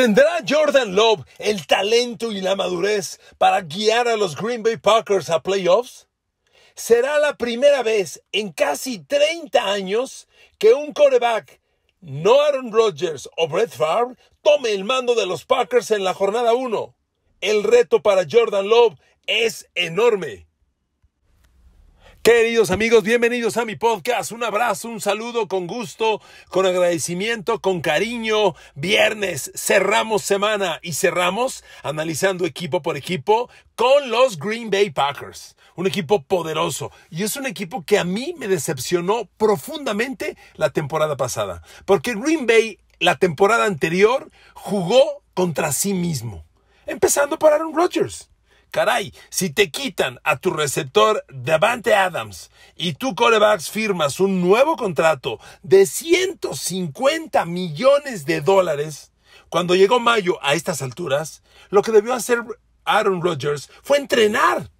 ¿Tendrá Jordan Love el talento y la madurez para guiar a los Green Bay Packers a playoffs? Será la primera vez en casi 30 años que un coreback, no Aaron Rodgers o Brett Favre, tome el mando de los Packers en la jornada 1. El reto para Jordan Love es enorme. Queridos amigos, bienvenidos a mi podcast. Un abrazo, un saludo con gusto, con agradecimiento, con cariño. Viernes, cerramos semana y cerramos analizando equipo por equipo con los Green Bay Packers. Un equipo poderoso y es un equipo que a mí me decepcionó profundamente la temporada pasada. Porque Green Bay la temporada anterior jugó contra sí mismo. Empezando por Aaron Rodgers. Caray, si te quitan a tu receptor Davante Adams y tú, corebacks firmas un nuevo contrato de 150 millones de dólares, cuando llegó mayo a estas alturas, lo que debió hacer Aaron Rodgers fue entrenar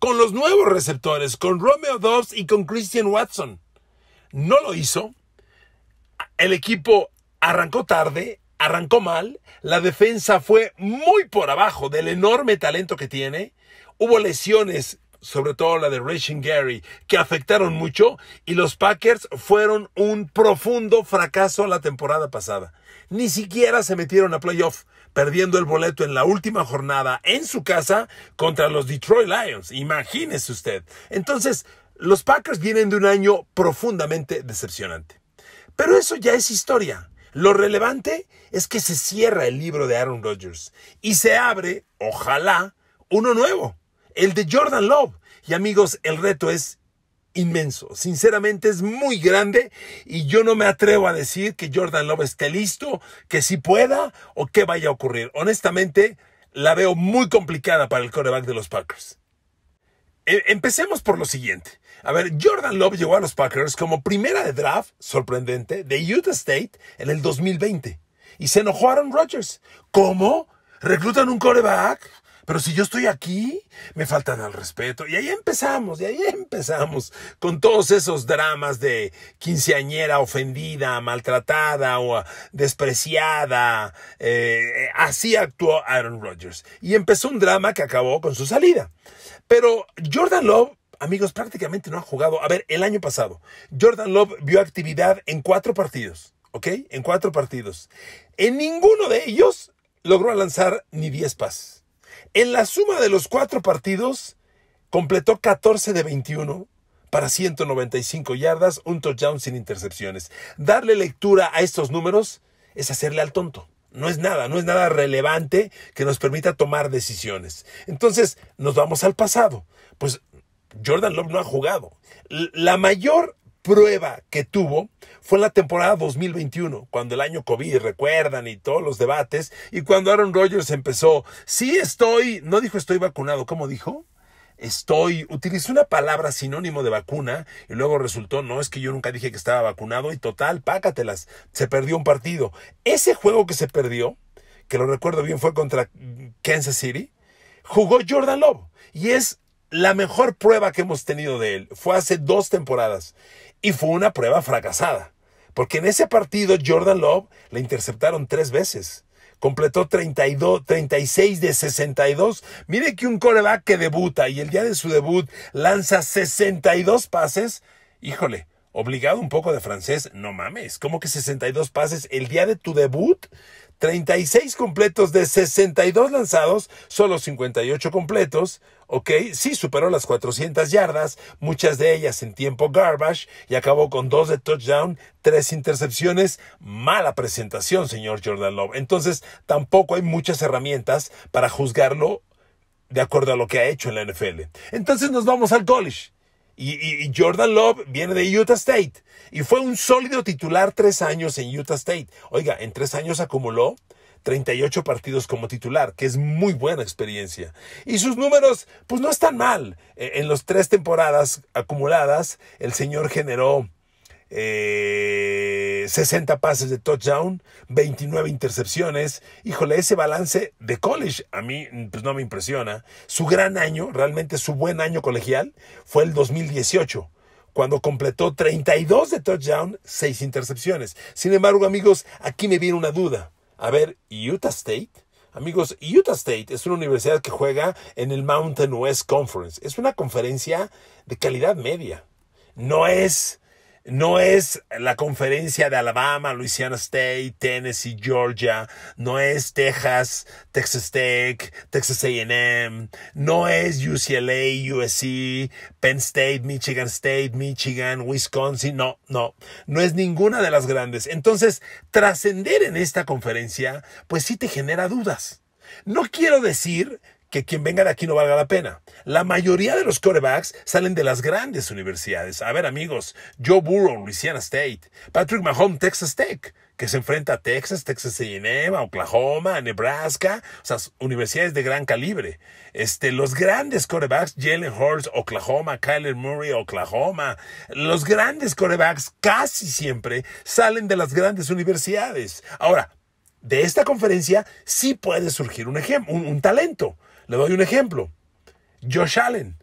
con los nuevos receptores, con Romeo Dobbs y con Christian Watson. No lo hizo. El equipo arrancó tarde, arrancó mal, la defensa fue muy por abajo del enorme talento que tiene, hubo lesiones, sobre todo la de Racing Gary, que afectaron mucho y los Packers fueron un profundo fracaso la temporada pasada. Ni siquiera se metieron a playoff, perdiendo el boleto en la última jornada en su casa contra los Detroit Lions. Imagínese usted. Entonces, los Packers vienen de un año profundamente decepcionante. Pero eso ya es historia. Lo relevante es que se cierra el libro de Aaron Rodgers y se abre, ojalá, uno nuevo, el de Jordan Love. Y amigos, el reto es inmenso. Sinceramente es muy grande y yo no me atrevo a decir que Jordan Love esté listo, que sí pueda o que vaya a ocurrir. Honestamente, la veo muy complicada para el coreback de los Packers. E, empecemos por lo siguiente. A ver, Jordan Love llegó a los Packers como primera de draft, sorprendente, de Utah State en el 2020. Y se enojó Aaron Rodgers. ¿Cómo? ¿Reclutan un coreback? Pero si yo estoy aquí, me faltan al respeto. Y ahí empezamos, y ahí empezamos con todos esos dramas de quinceañera ofendida, maltratada o despreciada. Eh, así actuó Aaron Rodgers. Y empezó un drama que acabó con su salida. Pero Jordan Love amigos, prácticamente no ha jugado. A ver, el año pasado, Jordan Love vio actividad en cuatro partidos, ¿ok? En cuatro partidos. En ninguno de ellos logró lanzar ni 10 pases. En la suma de los cuatro partidos, completó 14 de 21 para 195 yardas, un touchdown sin intercepciones. Darle lectura a estos números es hacerle al tonto. No es nada, no es nada relevante que nos permita tomar decisiones. Entonces, nos vamos al pasado. Pues Jordan Love no ha jugado. La mayor prueba que tuvo fue en la temporada 2021, cuando el año COVID, recuerdan, y todos los debates, y cuando Aaron Rodgers empezó, sí estoy, no dijo estoy vacunado, ¿cómo dijo? Estoy, utilizó una palabra sinónimo de vacuna y luego resultó, no, es que yo nunca dije que estaba vacunado y total, pácatelas, se perdió un partido. Ese juego que se perdió, que lo recuerdo bien fue contra Kansas City, jugó Jordan Love y es la mejor prueba que hemos tenido de él fue hace dos temporadas y fue una prueba fracasada, porque en ese partido Jordan Love le interceptaron tres veces. Completó 32, 36 de 62. Mire que un coreback que debuta y el día de su debut lanza 62 pases. Híjole, obligado un poco de francés, no mames, cómo que 62 pases el día de tu debut? 36 completos de 62 lanzados, solo 58 completos, ¿ok? Sí superó las 400 yardas, muchas de ellas en tiempo garbage, y acabó con dos de touchdown, tres intercepciones, mala presentación, señor Jordan Love. Entonces, tampoco hay muchas herramientas para juzgarlo de acuerdo a lo que ha hecho en la NFL. Entonces nos vamos al college. Y, y, Jordan Love viene de Utah State y fue un sólido titular tres años en Utah State. Oiga, en tres años acumuló 38 partidos como titular, que es muy buena experiencia. Y sus números, pues no están mal. E, en las tres temporadas acumuladas, el señor generó 60 eh, pases de touchdown, 29 intercepciones. Híjole, ese balance de college a mí pues no me impresiona. Su gran año, realmente su buen año colegial, fue el 2018 cuando completó 32 de touchdown, 6 intercepciones. Sin embargo, amigos, aquí me viene una duda a ver Utah State. Amigos, Utah State es una universidad que juega en el Mountain West Conference. Es una conferencia de calidad media. No es no es la conferencia de Alabama, Louisiana State, Tennessee, Georgia. No es Texas, Texas Tech, Texas AM. No es UCLA, USC, Penn State, Michigan State, Michigan, Wisconsin. No, no. No es ninguna de las grandes. Entonces, trascender en esta conferencia, pues sí te genera dudas. No quiero decir que quien venga de aquí no valga la pena. La mayoría de los corebacks salen de las grandes universidades. A ver, amigos, Joe Burrow, Louisiana State, Patrick Mahomes, Texas Tech, que se enfrenta a Texas, Texas A&M, Oklahoma, Nebraska, o sea, universidades de gran calibre. Este, los grandes corebacks, Jalen Hurts, Oklahoma, Kyler Murray, Oklahoma, los grandes corebacks casi siempre salen de las grandes universidades. Ahora, de esta conferencia sí puede surgir un ejemplo, un talento. Le doy un ejemplo. Josh Allen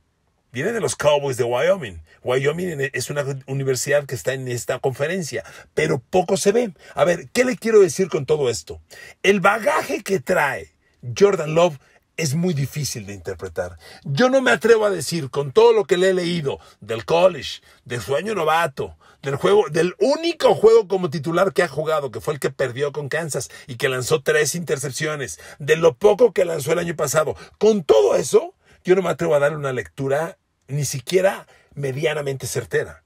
viene de los Cowboys de Wyoming. Wyoming e, es una universidad que está en esta conferencia, pero poco se ve. A ver, ¿qué le quiero decir con todo esto? El bagaje que trae Jordan Love es muy difícil de interpretar. Yo no me atrevo a decir, con todo lo que le he leído del college, de sueño novato, del juego, del único juego como titular que ha jugado, que fue el que perdió con Kansas y que lanzó tres intercepciones, de lo poco que lanzó el año pasado. Con todo eso, yo no me atrevo a dar una lectura ni siquiera medianamente certera.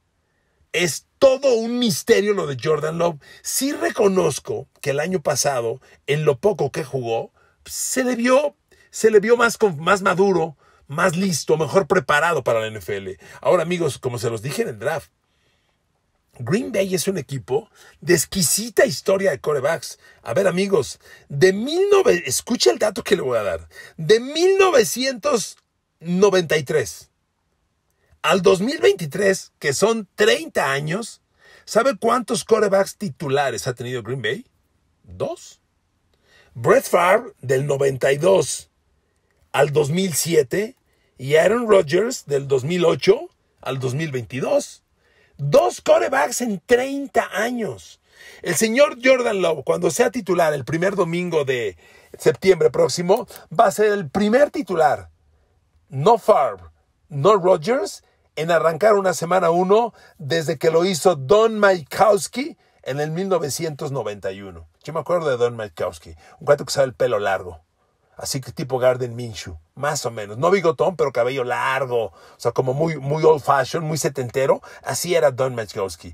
Es todo un misterio lo de Jordan Love. Sí reconozco que el año pasado, en lo poco que jugó, se le vio, se le vio más, más maduro, más listo, mejor preparado para la NFL. Ahora, amigos, como se los dije en el draft, Green Bay es un equipo de exquisita historia de corebacks. A ver, amigos, de 19, escucha el dato que le voy a dar. De 1993 al 2023, que son 30 años, ¿sabe cuántos corebacks titulares ha tenido Green Bay? Dos. Brett Favre del 92 al 2007 y Aaron Rodgers del 2008 al 2022. Dos corebacks en 30 años. El señor Jordan Love, cuando sea titular el primer domingo de septiembre próximo, va a ser el primer titular. No Favre, no Rodgers, en arrancar una semana uno desde que lo hizo Don Maikowski en el 1991. Yo me acuerdo de Don Malkowski, un gato que sabe el pelo largo así que tipo Garden Minshew, más o menos. No bigotón, pero cabello largo, o sea, como muy, muy old fashion, muy setentero. Así era Don Majkowski.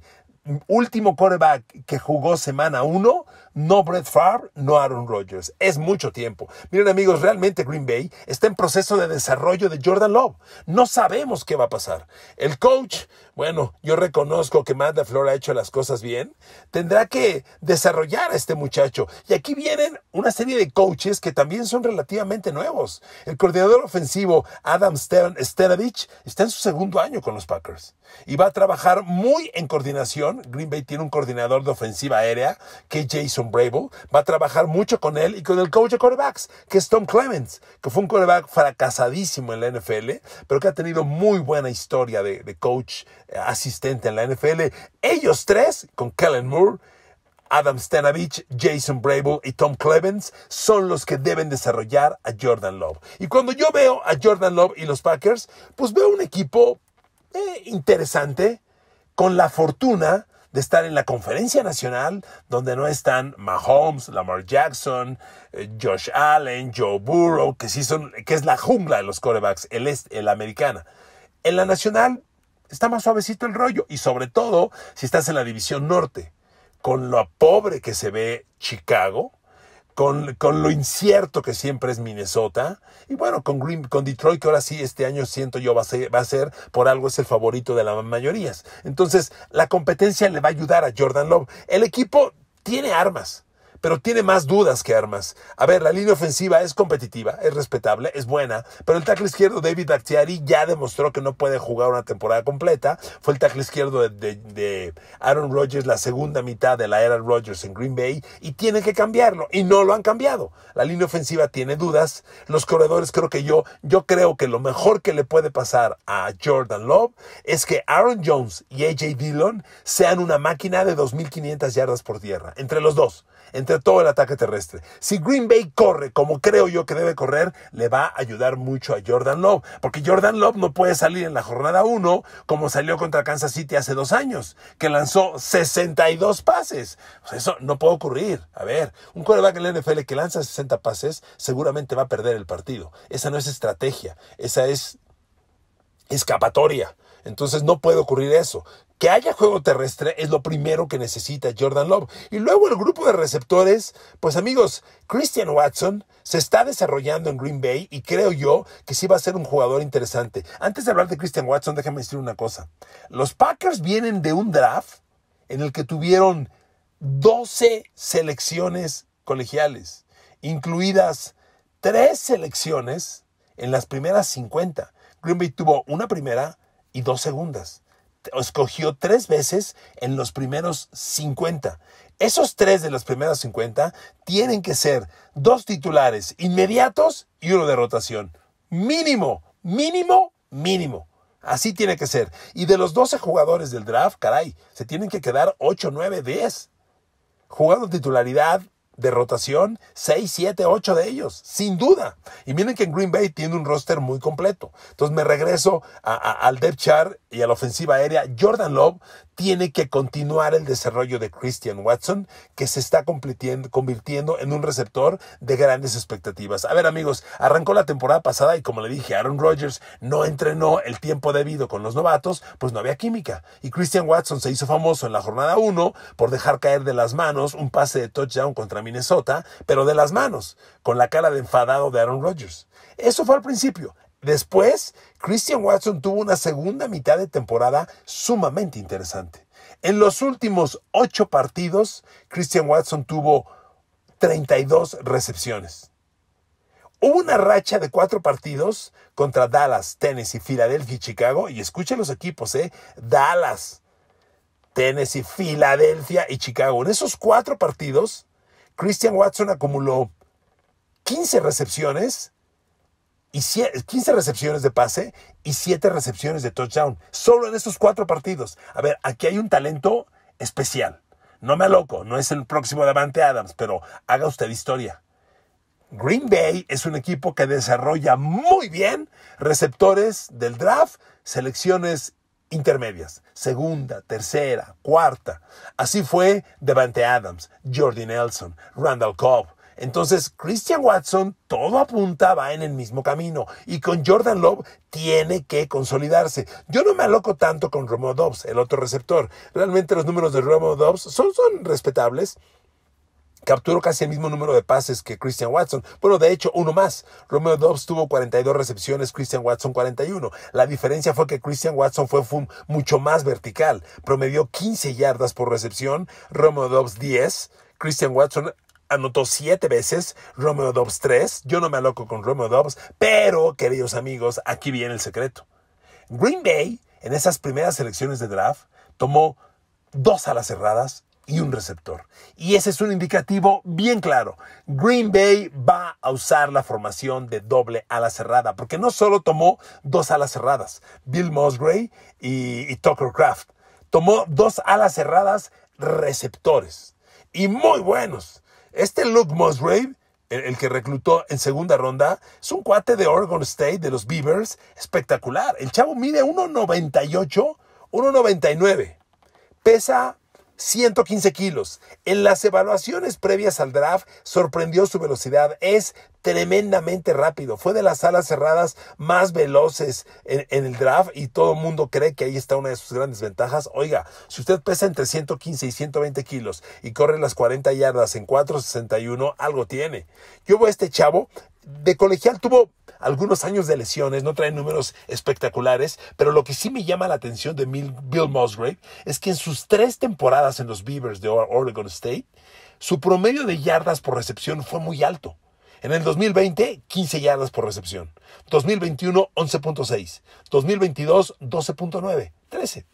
Último quarterback que jugó semana uno. no Brett Favre, no Aaron Rodgers. Es mucho tiempo. Miren amigos, realmente Green Bay está en proceso de desarrollo de Jordan Love. No sabemos qué va a pasar. El coach bueno, yo reconozco que Manda Flor ha hecho las cosas bien, tendrá que desarrollar a este muchacho. Y aquí vienen una serie de coaches que también son relativamente nuevos. El coordinador ofensivo Adam Stenovich está en su segundo año con los Packers y va a trabajar muy en coordinación. Green Bay tiene un coordinador de ofensiva aérea que es Jason Brable. Va a trabajar mucho con él y con el coach de quarterbacks, que es Tom Clements, que fue un quarterback fracasadísimo en la NFL, pero que ha tenido muy buena historia de, de coach asistente en la NFL. Ellos tres, con Kellen Moore, Adam Stanovich, Jason Brable y Tom clemens son los que deben desarrollar a Jordan Love. Y cuando yo veo a Jordan Love y los Packers, pues veo un equipo eh, interesante, con la fortuna de estar en la conferencia nacional, donde no están Mahomes, Lamar Jackson, eh, Josh Allen, Joe Burrow, que sí son, que es la jungla de los corebacks, el, americano. el americana. En la nacional, Está más suavecito el rollo. Y sobre todo si estás en la división norte, con lo pobre que se ve Chicago, con, lo incierto que siempre es Minnesota, y bueno, con, con Detroit, que ahora sí este año siento yo va a, ser, va a ser, por algo es el favorito de las mayorías. Entonces, la competencia le va a ayudar a Jordan Love. El equipo tiene armas pero tiene más dudas que armas. A ver, la línea ofensiva es competitiva, es respetable, es buena, pero el tackle izquierdo David Bactiari ya demostró que no puede jugar una temporada completa. Fue el tackle izquierdo de, Aaron Rodgers la segunda mitad de la era Rodgers en Green Bay y tienen que cambiarlo y no lo han cambiado. La línea ofensiva tiene dudas, los corredores creo que yo, yo creo que lo mejor que le puede pasar a Jordan Love es que Aaron Jones y AJ Dillon sean una máquina de 2.500 yardas por tierra, entre los dos entre todo el ataque terrestre. Si Green Bay corre como creo yo que debe correr, le va a ayudar mucho a Jordan Love, porque Jordan Love no puede salir en la jornada 1 como salió contra Kansas City hace dos años, que lanzó 62 pases. Pues eso no puede ocurrir. A ver, un quarterback en la NFL que lanza 60 pases seguramente va a perder el partido. Esa no es estrategia, esa es escapatoria. Entonces no puede ocurrir eso. Que haya juego terrestre es lo primero que necesita Jordan Love. Y luego el grupo de receptores, pues amigos, Christian Watson se está desarrollando en Green Bay y creo yo que sí va a ser un jugador interesante. Antes de hablar de Christian Watson, déjame decir una cosa. Los Packers vienen de un draft en el que tuvieron 12 selecciones colegiales, incluidas 3 selecciones en las primeras 50. Green Bay tuvo una primera y dos segundas escogió tres veces en los primeros 50. Esos tres de los primeros 50 tienen que ser dos titulares inmediatos y uno de rotación. Mínimo, mínimo, mínimo. Así tiene que ser. Y de los 12 jugadores del draft, caray, se tienen que quedar 8, 9, 10. Jugando titularidad de rotación, 6, 7, 8 de ellos, sin duda. Y miren que en Green Bay tiene un roster muy completo. Entonces me regreso al depth y a la ofensiva aérea. Jordan Love tiene que continuar el desarrollo de Christian Watson, que se está convirtiendo en un receptor de grandes expectativas. A ver amigos, arrancó la temporada pasada y como le dije, Aaron Rodgers no entrenó el tiempo debido con los novatos, pues no había química. Y Christian Watson se hizo famoso en la jornada 1 por dejar caer de las manos un pase de touchdown contra Minnesota, pero de las manos, con la cara de enfadado de Aaron Rodgers. Eso fue al principio. Después, Christian Watson tuvo una segunda mitad de temporada sumamente interesante. En los últimos ocho partidos, Christian Watson tuvo 32 recepciones. Hubo una racha de cuatro partidos contra Dallas, Tennessee, Filadelfia y Chicago. Y escuchen los equipos, ¿eh? Dallas, Tennessee, Filadelfia y Chicago. En esos cuatro partidos, Christian Watson acumuló 15 recepciones, 15 recepciones de pase y 7 recepciones de touchdown. Solo en esos cuatro partidos. A ver, aquí hay un talento especial. No me aloco, no es el próximo Devante Adams, pero haga usted historia. Green Bay es un equipo que desarrolla muy bien receptores del draft, selecciones intermedias, segunda, tercera, cuarta. Así fue Devante Adams, Jordi Nelson, Randall Cobb, entonces, Christian Watson, todo apunta, va en el mismo camino. Y con Jordan Love tiene que consolidarse. Yo no me aloco tanto con Romo Dobbs, el otro receptor. Realmente los números de Romo Dobbs son, respetables. Capturó casi el mismo número de pases que Christian Watson. Bueno, de hecho, uno más. Romo Dobbs tuvo 42 recepciones, Christian Watson 41. La diferencia fue que Christian Watson fue, mucho más vertical. Promedió 15 yardas por recepción, Romo Dobbs 10. Christian Watson anotó siete veces, Romeo Dobbs tres. Yo no me aloco con Romeo Dobbs, pero, queridos amigos, aquí viene el secreto. Green Bay, en esas primeras selecciones de draft, tomó dos alas cerradas y un receptor. Y ese es un indicativo bien claro. Green Bay va a usar la formación de doble ala cerrada, porque no solo tomó dos alas cerradas, Bill Musgrave y, y Tucker Craft, tomó dos alas cerradas receptores y muy buenos. Este Luke Musgrave, el, que reclutó en segunda ronda, es un cuate de Oregon State, de los Beavers, espectacular. El chavo mide 1,98, 1,99. Pesa 115 kilos. En las evaluaciones previas al draft sorprendió su velocidad. Es tremendamente rápido. Fue de las alas cerradas más veloces en, el draft y todo el mundo cree que ahí está una de sus grandes ventajas. Oiga, si usted pesa entre 115 y 120 kilos y corre las 40 yardas en 4.61, algo tiene. Yo veo a este chavo de colegial tuvo algunos años de lesiones, no traen números espectaculares, pero lo que sí me llama la atención de Bill Musgrave es que en sus tres temporadas en los Beavers de Oregon State, su promedio de yardas por recepción fue muy alto. En el 2020, 15 yardas por recepción. 2021, 11.6. 2022, 12.9. 13.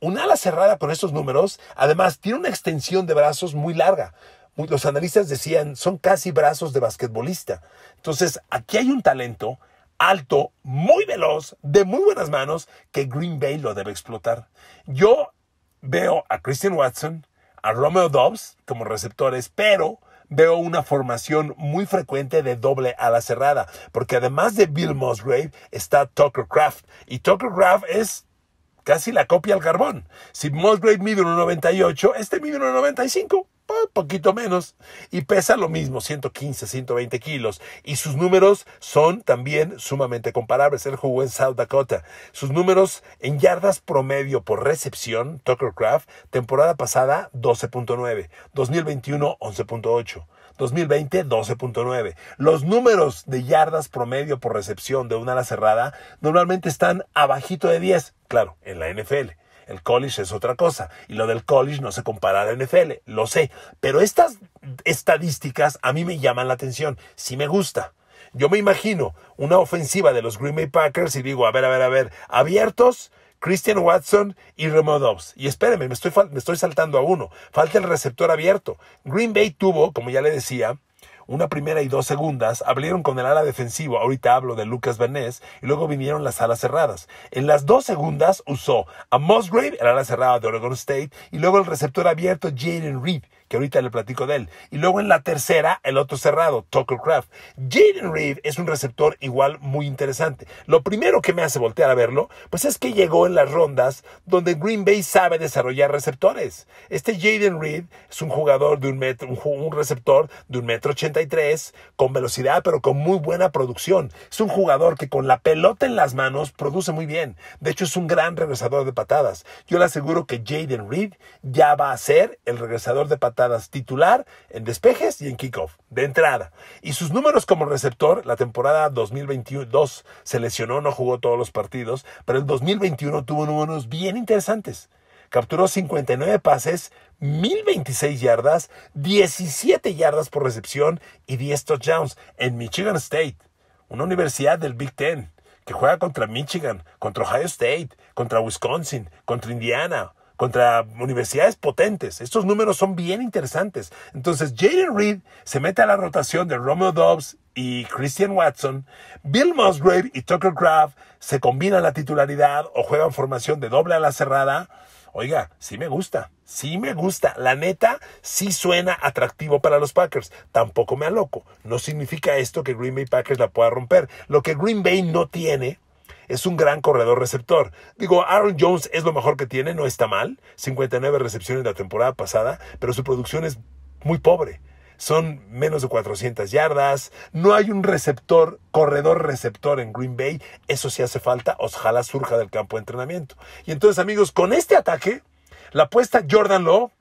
Un ala cerrada con estos números, además, tiene una extensión de brazos muy larga los analistas decían, son casi brazos de basquetbolista. Entonces, aquí hay un talento alto, muy veloz, de muy buenas manos, que Green Bay lo debe explotar. Yo veo a Christian Watson, a Romeo Dobbs como receptores, pero veo una formación muy frecuente de doble a la cerrada, porque además de Bill Musgrave está Tucker Craft, y Tucker Craft es casi la copia al carbón. Si Musgrave mide 1,98, este mide 1,95 poquito menos, y pesa lo mismo, 115, 120 kilos, y sus números son también sumamente comparables. Él jugó en South Dakota. Sus números en yardas promedio por recepción, Tucker Craft, temporada pasada 12.9, 2021 11.8. 2020 12.9. Los números de yardas promedio por recepción de una ala cerrada normalmente están abajito de 10, claro, en la NFL. El college es otra cosa. Y lo del college no se compara a la NFL, lo sé. Pero estas estadísticas a mí me llaman la atención. Sí me gusta. Yo me imagino una ofensiva de los Green Bay Packers y digo, a ver, a ver, a ver, abiertos, Christian Watson y Remo Dobbs. Y espérenme, me estoy, me estoy saltando a uno. Falta el receptor abierto. Green Bay tuvo, como ya le decía, una primera y dos segundas, abrieron con el ala defensivo, ahorita hablo de Lucas Bernays, y luego vinieron las alas cerradas. En las dos segundas usó a Musgrave, el ala cerrada de Oregon State, y luego el receptor abierto Jaden Reed que ahorita le platico de él. Y luego en la tercera, el otro cerrado, Tucker Craft. Jaden Reed es un receptor igual muy interesante. Lo primero que me hace voltear a verlo, pues es que llegó en las rondas donde Green Bay sabe desarrollar receptores. Este Jaden Reed es un jugador de un metro, un receptor de un metro ochenta y tres, con velocidad, pero con muy buena producción. Es un jugador que con la pelota en las manos produce muy bien. De hecho, es un gran regresador de patadas. Yo le aseguro que Jaden Reed ya va a ser el regresador de patadas titular en despejes y en kickoff, de entrada. Y sus números como receptor, la temporada 2022 se lesionó, no jugó todos los partidos, pero el 2021 tuvo números bien interesantes. Capturó 59 pases, 1026 yardas, 17 yardas por recepción y 10 touchdowns en Michigan State, una universidad del Big Ten que juega contra Michigan, contra Ohio State, contra Wisconsin, contra Indiana, contra universidades potentes. Estos números son bien interesantes. Entonces, Jaden Reed se mete a la rotación de Romeo Dobbs y Christian Watson. Bill Musgrave y Tucker Craft se combinan la titularidad o juegan formación de doble a la cerrada. Oiga, sí me gusta, sí me gusta. La neta, sí suena atractivo para los Packers. Tampoco me aloco. No significa esto que Green Bay Packers la pueda romper. Lo que Green Bay no tiene es un gran corredor receptor. Digo, Aaron Jones es lo mejor que tiene, no está mal. 59 recepciones la temporada pasada, pero su producción es muy pobre. Son menos de 400 yardas. No hay un receptor, corredor receptor en Green Bay. Eso sí hace falta. Ojalá surja del campo de entrenamiento. Y entonces, amigos, con este ataque, la apuesta Jordan Lowe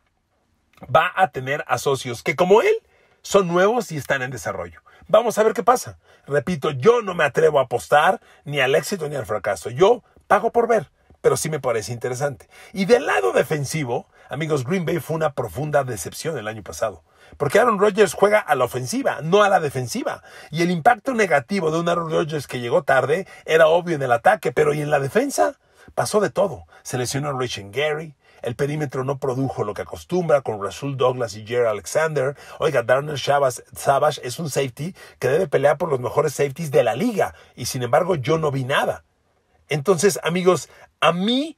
va a tener a socios que como él son nuevos y están en desarrollo. Vamos a ver qué pasa. Repito, yo no me atrevo a apostar ni al éxito ni al fracaso. Yo pago por ver, pero sí me parece interesante. Y del lado defensivo, amigos, Green Bay fue una profunda decepción el año pasado. Porque Aaron Rodgers juega a la ofensiva, no a la defensiva. Y el impacto negativo de un Aaron Rodgers que llegó tarde era obvio en el ataque, pero ¿y en la defensa? Pasó de todo. Se lesionó a Gary, el perímetro no produjo lo que acostumbra con Rasul Douglas y Jerry Alexander. Oiga, Darnell Savage es un safety que debe pelear por los mejores safeties de la liga. Y sin embargo, yo no vi nada. Entonces, amigos, a mí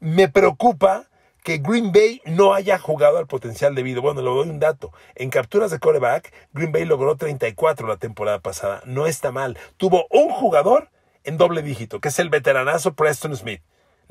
me preocupa que Green Bay no haya jugado al potencial debido. Bueno, le doy un dato. En capturas de coreback, Green Bay logró 34 la temporada pasada. No está mal. Tuvo un jugador en doble dígito, que es el veteranazo Preston Smith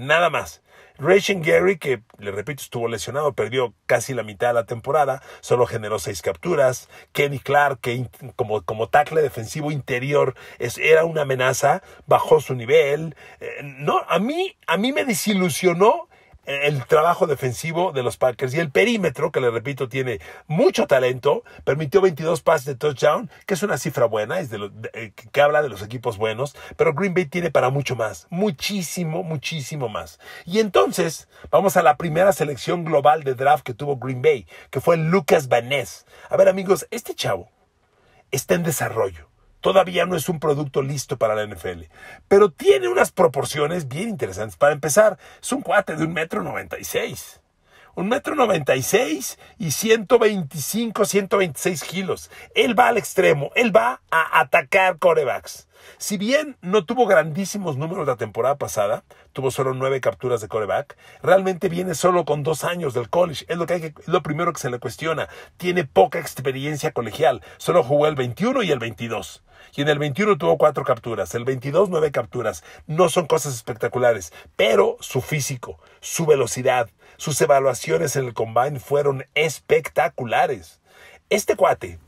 nada más. Rachel Gary, que le repito, estuvo lesionado, perdió casi la mitad de la temporada, solo generó seis capturas. Kenny Clark, que como, tackle defensivo interior es, era una amenaza, bajó su nivel. Eh, no, a mí, a mí me desilusionó el trabajo defensivo de los Packers y el perímetro, que le repito, tiene mucho talento, permitió 22 pases de touchdown, que es una cifra buena, es de eh, que habla de los equipos buenos, pero Green Bay tiene para mucho más, muchísimo, muchísimo más. Y entonces vamos a la primera selección global de draft que tuvo Green Bay, que fue Lucas Ness. A ver amigos, este chavo está en desarrollo Todavía no es un producto listo para la NFL, pero tiene unas proporciones bien interesantes. Para empezar, es un cuate de un metro noventa y seis un metro noventa y seis y 125, 126 kilos. Él va al extremo, él va a atacar corebacks. Si bien no tuvo grandísimos números la temporada pasada, tuvo solo nueve capturas de coreback, realmente viene solo con dos años del college. Es lo, que, lo primero que se le cuestiona. Tiene poca experiencia colegial. Solo jugó el 21 y el 22. Y en el 21 tuvo cuatro capturas, el 22 nueve capturas. No son cosas espectaculares, pero su físico, su velocidad, sus evaluaciones en el combine fueron espectaculares. Este cuate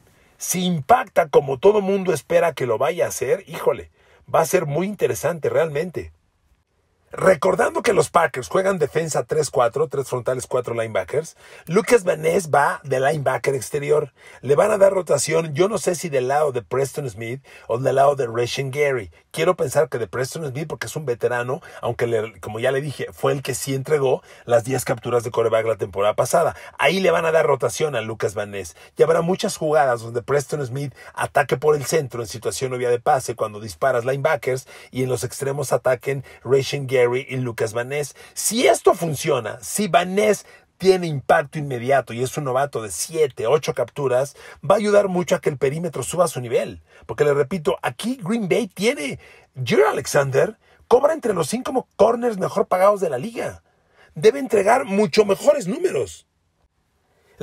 si impacta como todo mundo espera que lo vaya a hacer, híjole, va a ser muy interesante realmente. Recordando que los Packers juegan defensa 3-4, 3 frontales, 4 linebackers, Lucas Ness va de linebacker exterior. Le van a dar rotación, yo no sé si del lado de Preston Smith o del lado de Rashan Gary quiero pensar que de Preston Smith, porque es un veterano, aunque como ya le dije, fue el que sí entregó las 10 capturas de coreback la temporada pasada. Ahí le van a dar rotación a Lucas Van Ness. Y habrá muchas jugadas donde Preston Smith ataque por el centro en situación obvia de pase cuando disparas linebackers y en los extremos ataquen Ration Gary y Lucas Van Si esto funciona, si Van tiene impacto inmediato y es un novato de 7, 8 capturas, va a ayudar mucho a que el perímetro suba a su nivel. Porque le repito, aquí Green Bay tiene Jerry Alexander, cobra entre los 5 corners mejor pagados de la liga. Debe entregar mucho mejores números.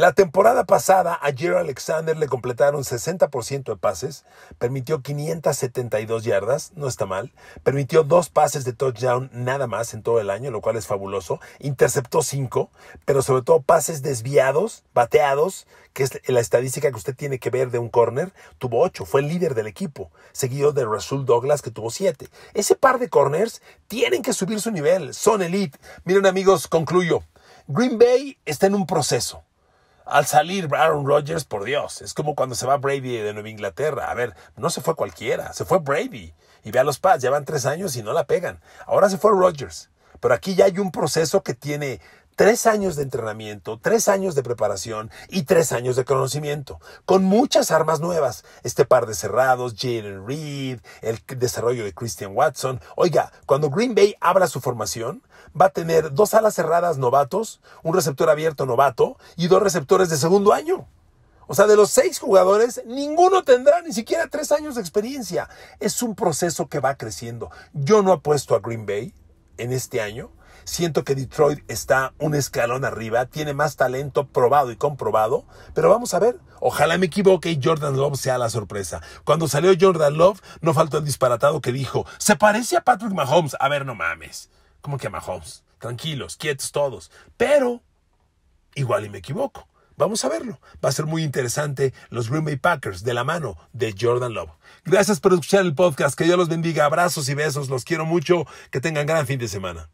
La temporada pasada a Jerry Alexander le completaron 60% de pases, permitió 572 yardas, no está mal, permitió dos pases de touchdown nada más en todo el año, lo cual es fabuloso, interceptó cinco, pero sobre todo pases desviados, bateados, que es la estadística que usted tiene que ver de un corner, tuvo ocho, fue el líder del equipo, seguido de Russell Douglas que tuvo siete. Ese par de corners tienen que subir su nivel, son elite. Miren amigos, concluyo. Green Bay está en un proceso. Al salir Aaron Rodgers, por Dios, es como cuando se va Brady de Nueva Inglaterra. A ver, no se fue cualquiera, se fue Brady. Y ve a los Pats, llevan tres años y no la pegan. Ahora se fue Rodgers. Pero aquí ya hay un proceso que tiene tres años de entrenamiento, tres años de preparación y tres años de conocimiento, con muchas armas nuevas. Este par de cerrados, Jalen Reed, el desarrollo de Christian Watson. Oiga, cuando Green Bay abra su formación, va a tener dos alas cerradas novatos, un receptor abierto novato y dos receptores de segundo año. O sea, de los seis jugadores, ninguno tendrá ni siquiera tres años de experiencia. Es un proceso que va creciendo. Yo no apuesto a Green Bay en este año. Siento que Detroit está un escalón arriba, tiene más talento probado y comprobado, pero vamos a ver. Ojalá me equivoque y Jordan Love sea la sorpresa. Cuando salió Jordan Love, no faltó el disparatado que dijo, se parece a Patrick Mahomes. A ver, no mames como que a Mahomes. Tranquilos, quietos todos. Pero igual y me equivoco. Vamos a verlo. Va a ser muy interesante los Green Bay Packers de la mano de Jordan Love. Gracias por escuchar el podcast. Que Dios los bendiga. Abrazos y besos. Los quiero mucho. Que tengan gran fin de semana.